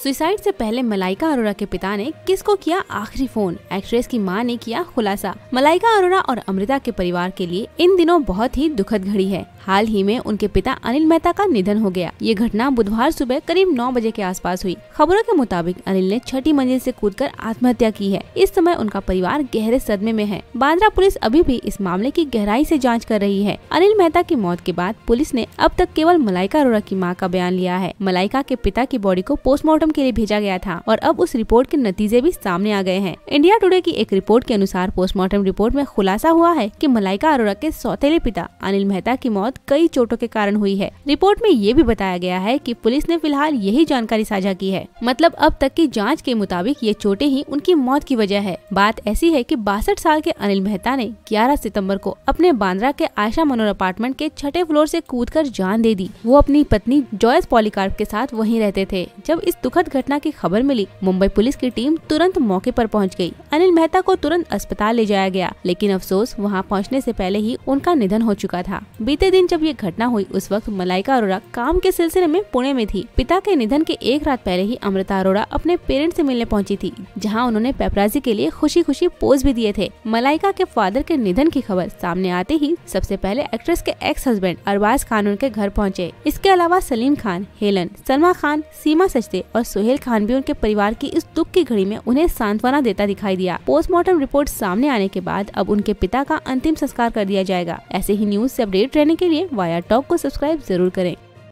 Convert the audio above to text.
suicide से पहले मलाइका अरोरा के पिता ने किसको किया आखिरी फोन एक्ट्रेस की मां ने किया खुलासा मलाइका अरोरा और अमृता के परिवार के लिए इन दिनों बहुत ही दुखद घड़ी है हाल ही में उनके पिता अनिल मेहता का निधन हो गया ये घटना बुधवार सुबह करीब नौ बजे के आसपास हुई खबरों के मुताबिक अनिल ने छठी मंजिल से कूदकर आत्महत्या की है इस समय उनका परिवार गहरे सदमे में है बांद्रा पुलिस अभी भी इस मामले की गहराई से जांच कर रही है अनिल मेहता की मौत के बाद पुलिस ने अब तक केवल मलाइका अरोरा की मां का बयान लिया है मलाइका के पिता की बॉडी को पोस्टमार्टम के लिए भेजा गया था और अब उस रिपोर्ट के नतीजे भी सामने आ गए हैं इंडिया टुडे की एक रिपोर्ट के अनुसार पोस्टमार्टम रिपोर्ट में खुलासा हुआ है की मलाइका अरोरा के सौतेले पिता अनिल मेहता की मौत मौत कई चोटों के कारण हुई है रिपोर्ट में ये भी बताया गया है की पुलिस ने फिलहाल यही जानकारी साझा की है मतलब अब तक की जाँच के मुताबिक ये चोटे ही उनकी मौत की वजह है बात ऐसी है की बासठ साल के अनिल मेहता ने ग्यारह सितम्बर को अपने बांद्रा के आशा मनोर अपार्टमेंट के छठे फ्लोर ऐसी कूद कर जान दे दी वो अपनी पत्नी जॉयस पॉलीकार्प के साथ वही रहते थे जब इस दुखद घटना की खबर मिली मुंबई पुलिस की टीम तुरंत मौके आरोप पहुँच गयी अनिल मेहता को तुरंत अस्पताल ले जाया गया लेकिन अफसोस वहां पहुंचने से पहले ही उनका निधन हो चुका था बीते दिन दिन जब ये घटना हुई उस वक्त मलाइका अरोड़ा काम के सिलसिले में पुणे में थी पिता के निधन के एक रात पहले ही अमृता अरोड़ा अपने पेरेंट्स से मिलने पहुंची थी जहां उन्होंने पेपराजी के लिए खुशी खुशी पोज भी दिए थे मलाइका के फादर के निधन की खबर सामने आते ही सबसे पहले एक्ट्रेस के एक्स हस्बैंड अरबाज खान उनके घर पहुँचे इसके अलावा सलीम खान हेलन सलमा खान सीमा सचते और सुहेल खान भी उनके परिवार की इस दुख की घड़ी में उन्हें सांत्वना देता दिखाई दिया पोस्टमार्टम रिपोर्ट सामने आने के बाद अब उनके पिता का अंतिम संस्कार कर दिया जाएगा ऐसे ही न्यूज ऐसी अपडेट रहने के लिए वाया टॉप को सब्सक्राइब जरूर करें